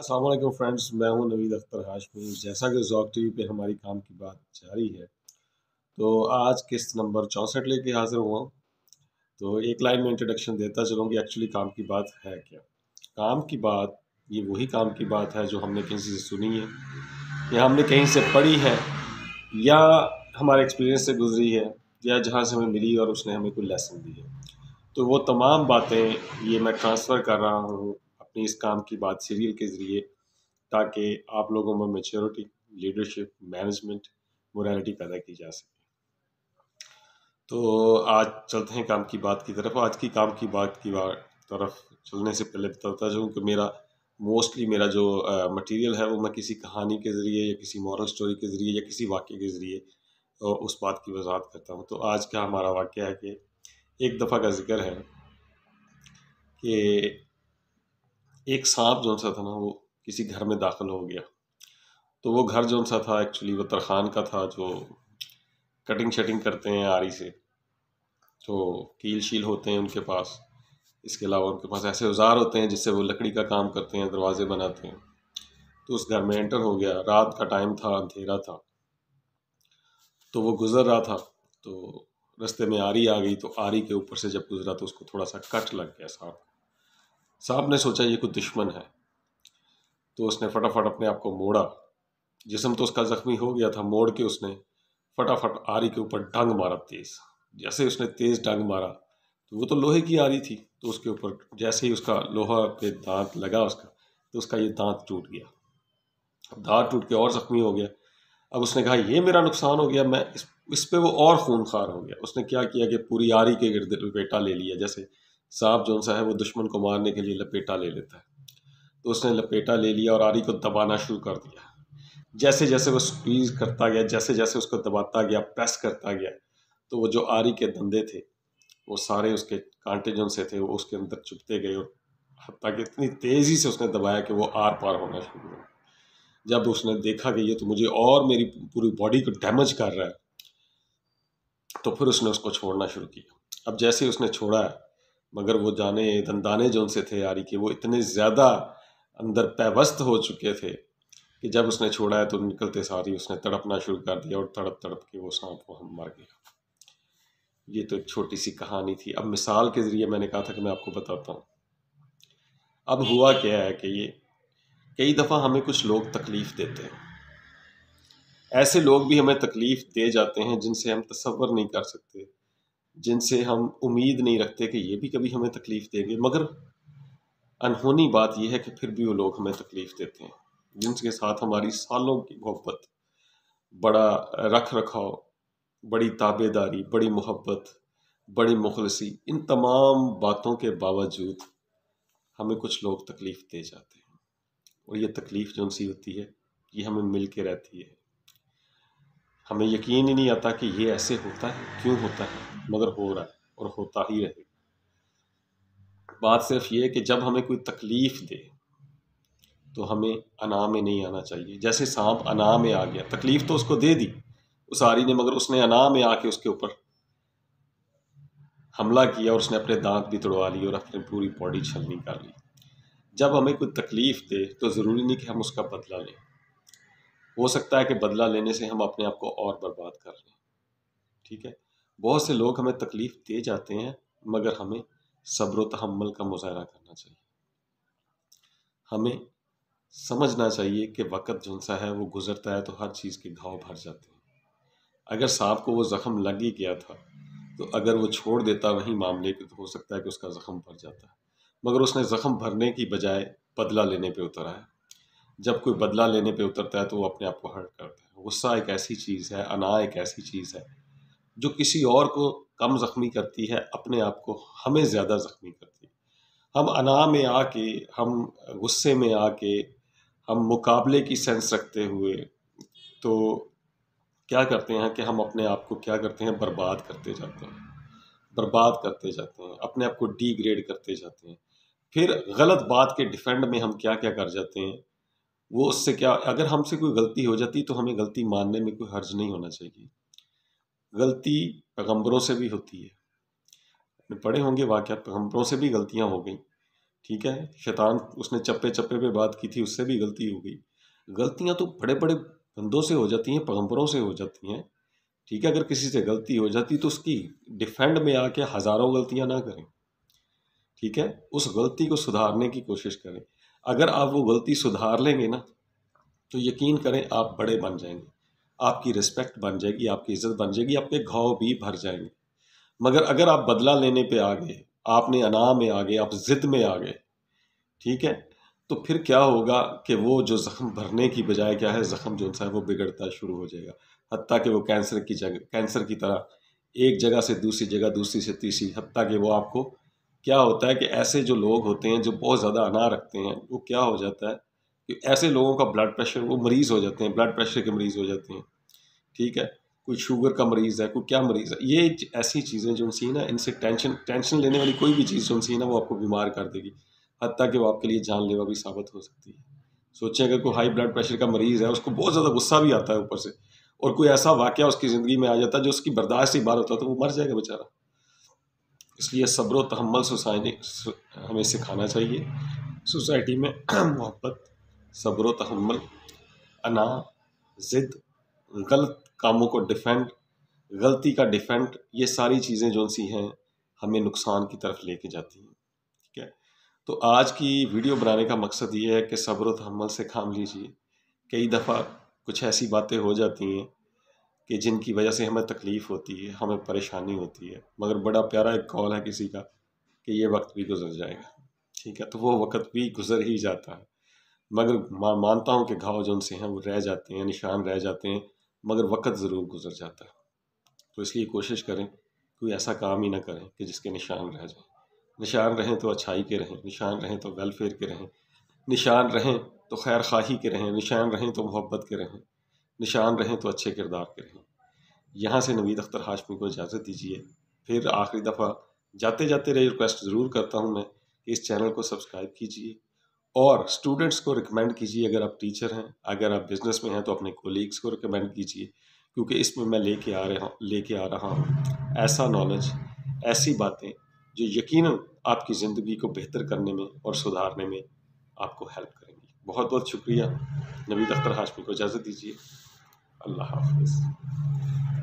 Aslam friends मैं हूं नवीद अख्तर हाशमी जैसा कि जॉक टी पे हमारी काम की बात जारी है तो आज किस्त नंबर चौंसठ लेके हाजिर हुआ तो एक लाइन में इंट्रोडक्शन देता चलूँ कि एक्चुअली काम की बात है क्या काम की बात ये वही काम की बात है जो हमने कहीं से सुनी है या हमने कहीं से पढ़ी है या हमारे एक्सपीरियंस से गुजरी है या जहाँ से हमें मिली और उसने हमें कोई लेसन दी है तो वो तमाम बातें ये मैं ट्रांसफ़र कर रहा हूँ अपने इस काम की बात सीरियल के ज़रिए ताकि आप लोगों में मेच्योरिटी लीडरशिप मैनेजमेंट मोरालिटी पैदा की जा सके तो आज चलते हैं काम की बात की तरफ आज की काम की बात की बात तरफ चलने से पहले बताता चाहूँ कि मेरा मोस्टली मेरा जो मटेरियल है वो मैं किसी कहानी के ज़रिए या किसी मॉरल स्टोरी के ज़रिए या किसी वाक्य के ज़रिए उस बात की वजाहत करता हूँ तो आज का हमारा वाक्य है कि एक दफ़ा का जिक्र है कि एक सांप जो सा था ना वो किसी घर में दाखिल हो गया तो वो घर जो सा था एक्चुअली वो तरखान का था जो कटिंग शटिंग करते हैं आरी से तो कील शील होते हैं उनके पास इसके अलावा उनके पास ऐसे औजार होते हैं जिससे वो लकड़ी का काम करते हैं दरवाजे बनाते हैं तो उस घर में एंटर हो गया रात का टाइम था अंधेरा था तो वो गुज़र रहा था तो रास्ते में आरी आ गई तो आरी के ऊपर से जब गुज़रा तो उसको थोड़ा सा कट लग गया सांप साहब ने सोचा ये कुछ दुश्मन है तो उसने फटाफट अपने आप को मोड़ा जिसम तो उसका ज़ख्मी हो गया था मोड़ के उसने फटाफट आरी के ऊपर डांग मारा तेज़ जैसे उसने तेज़ डांग मारा तो वो तो लोहे की आरी थी तो उसके ऊपर जैसे ही उसका लोहा पे दांत लगा उसका तो उसका ये दांत टूट गया अब दांत टूट के और ज़ख्मी हो गया अब उसने कहा ये मेरा नुकसान हो गया मैं इस इस पर वो और खूनखार हो गया उसने क्या किया कि पूरी आरी के गिरद लपेटा ले लिया जैसे सांप जो सा है वो दुश्मन को मारने के लिए लपेटा ले लेता है तो उसने लपेटा ले लिया और आरी को दबाना शुरू कर दिया जैसे जैसे वो स्क्वीज करता गया जैसे जैसे उसको दबाता गया प्रेस करता गया तो वो जो आरी के धंधे थे वो सारे उसके कांटे जो से थे वो उसके अंदर चुपते गए और हत्या कि इतनी तेज़ी से उसने दबाया कि वो आर पार होना शुरू हुआ जब उसने देखा कि ये तो मुझे और मेरी पूरी बॉडी को डैमेज कर रहा है तो फिर उसने उसको छोड़ना शुरू किया अब जैसे ही उसने छोड़ा मगर वो जाने धंदाने जो उनसे थे यारी के वो इतने ज़्यादा अंदर पैवस्त हो चुके थे कि जब उसने छोड़ा है तो निकलते सारी उसने तड़पना शुरू कर दिया और तड़प तड़प के वो सांप को हम मर गया ये तो एक छोटी सी कहानी थी अब मिसाल के ज़रिए मैंने कहा था कि मैं आपको बताता हूँ अब हुआ क्या है कि ये कई दफ़ा हमें कुछ लोग तकलीफ़ देते हैं ऐसे लोग भी हमें तकलीफ़ दे जाते हैं जिनसे हम तस्वर नहीं कर सकते जिनसे हम उम्मीद नहीं रखते कि ये भी कभी हमें तकलीफ़ देंगे मगर अनहोनी बात यह है कि फिर भी वो लोग हमें तकलीफ़ देते हैं जिनके साथ हमारी सालों की मोहब्बत बड़ा रख रखाव बड़ी ताबेदारी बड़ी मोहब्बत बड़ी मुखलसी इन तमाम बातों के बावजूद हमें कुछ लोग तकलीफ़ दे जाते हैं और ये तकलीफ़ जो सी होती है ये हमें मिल के रहती है हमें यकीन ही नहीं आता कि ये ऐसे होता है क्यों होता है मगर हो रहा है और होता ही रहे बात सिर्फ ये कि जब हमें कोई तकलीफ़ दे तो हमें अना में नहीं आना चाहिए जैसे सांप अना में आ गया तकलीफ़ तो उसको दे दी उस आरी ने मगर उसने अना में आके उसके ऊपर हमला किया और उसने अपने दांत भी तोड़वा लिए और अपनी पूरी बॉडी छलनी कर ली जब हमें कोई तकलीफ़ दे तो ज़रूरी नहीं कि हम उसका बदला लें हो सकता है कि बदला लेने से हम अपने आप को और बर्बाद कर लें ठीक है बहुत से लोग हमें तकलीफ़ दे जाते हैं मगर हमें सब्र तहमल का मुजाहरा करना चाहिए हमें समझना चाहिए कि वक़्त जौन सा है वो गुज़रता है तो हर चीज़ के घाव भर जाते हैं अगर सांप को वो ज़ख़म लग ही गया था तो अगर वो छोड़ देता वहीं मामले पर तो हो सकता है कि उसका ज़ख़म भर जाता मगर उसने ज़ख़म भरने की बजाय बदला लेने पे उतरा है जब कोई बदला लेने पे उतरता है तो वो अपने आप को हर्ट करता है गुस्सा एक ऐसी चीज़ है अना एक ऐसी चीज़ है जो किसी और को कम ज़ख्मी करती है अपने आप को हमें ज़्यादा ज़ख्मी करती है हम अना में आके हम गुस्से में आके हम मुकाबले की सेंस रखते हुए तो क्या करते हैं कि हम अपने आप को क्या करते हैं बर्बाद करते जाते हैं बर्बाद करते जाते हैं अपने आप को डीग्रेड करते जाते हैं फिर गलत बात के डिफेंड में हम क्या क्या कर जाते हैं वो उससे क्या अगर हमसे कोई गलती हो जाती तो हमें गलती मानने में कोई हर्ज नहीं होना चाहिए गलती पैगम्बरों से भी होती है पढ़े होंगे वाक़ पैगम्बरों से भी गलतियाँ हो गई ठीक है शैतान उसने चप्पे चप्पे पे बात की थी उससे भी गलती हो गई गलतियाँ तो बड़े बड़े बंदों से हो जाती हैं पैगम्बरों से हो जाती हैं ठीक है अगर किसी से गलती हो जाती तो उसकी डिफेंड में आके हज़ारों गलतियाँ ना करें ठीक है उस गलती को सुधारने की कोशिश करें अगर आप वो गलती सुधार लेंगे ना तो यकीन करें आप बड़े बन जाएंगे आपकी रिस्पेक्ट बन जाएगी आपकी इज्जत बन जाएगी आपके घाव भी भर जाएंगे मगर अगर आप बदला लेने पे आ गए आपने अना में आ गए आप ज़िद में आ गए ठीक है तो फिर क्या होगा कि वो जो ज़ख़म भरने की बजाय क्या है ज़ख़म जो है वो बिगड़ता शुरू हो जाएगा हती कि वो कैंसर की जगह कैंसर की तरह एक जगह से दूसरी जगह दूसरी से तीसरी हती कि वो आपको क्या होता है कि ऐसे जो लोग होते हैं जो बहुत ज़्यादा अना रखते हैं वो क्या हो जाता है कि ऐसे लोगों का ब्लड प्रेशर वो मरीज़ हो जाते हैं ब्लड प्रेशर के मरीज़ हो जाते हैं ठीक है कोई शुगर का मरीज़ है कोई क्या मरीज़ है ये ऐसी चीज़ें जो सी ना इनसे टेंशन टेंशन लेने वाली कोई भी चीज़ जो सी ना वो आपको बीमार कर देगी हती कि वो आपके लिए जानलेवा भी साबित हो सकती है सोचें अगर कोई हाई ब्लड प्रेशर का मरीज़ है उसको बहुत ज़्यादा गुस्सा भी आता है ऊपर से और कोई ऐसा वाक्य उसकी ज़िंदगी में आ जाता है जो उसकी बर्दाश्त से बाहर होता है तो वो मर जाएगा बेचारा इसलिए सब्र तहमल सोसाइटी हमें सिखाना चाहिए सोसाइटी में मोहब्बत सब्र तहमल अना ज़िद गलत कामों को डिफेंड गलती का डिफेंड ये सारी चीज़ें जो सी हैं हमें नुकसान की तरफ लेके जाती हैं ठीक है तो आज की वीडियो बनाने का मकसद ये है कि सब्र तहमल से काम लीजिए कई दफ़ा कुछ ऐसी बातें हो जाती हैं कि जिनकी वजह से हमें तकलीफ़ होती है हमें परेशानी होती है मगर बड़ा प्यारा एक कॉल है किसी का कि ये वक्त भी गुजर जाएगा ठीक है तो वो वक्त भी गुजर ही जाता है मगर मा मानता हूँ कि घाव जो उनसे हैं वो रह जाते हैं निशान रह जाते हैं मगर वक्त ज़रूर गुजर जाता है तो इसलिए कोशिश करें कोई ऐसा काम ही ना करें कि जिसके निशान रह जाए निशान रहें तो अच्छाई के रहें निशान रहें तो वेलफेयर के रहें निशान रहें तो खैर खाही के रहें निशान रहें तो मोहब्बत के रहें निशान रहें तो अच्छे किरदार के रहें यहाँ से नवीद अख्तर हाशमी को इजाज़त दीजिए फिर आखिरी दफ़ा जाते जाते रही रिक्वेस्ट ज़रूर करता हूँ मैं कि इस चैनल को सब्सक्राइब कीजिए और स्टूडेंट्स को रिकमेंड कीजिए अगर आप टीचर हैं अगर आप बिज़नेस में हैं तो अपने कोलीग्स को रिकमेंड कीजिए क्योंकि इसमें मैं लेके आ रहा लेके आ रहा हूँ ऐसा नॉलेज ऐसी बातें जो यकीन आपकी ज़िंदगी को बेहतर करने में और सुधारने में आपको हेल्प करेंगी बहुत बहुत शुक्रिया नबी अख्तर हाशमी को इजाज़त दीजिए अल्लाह हाफिज़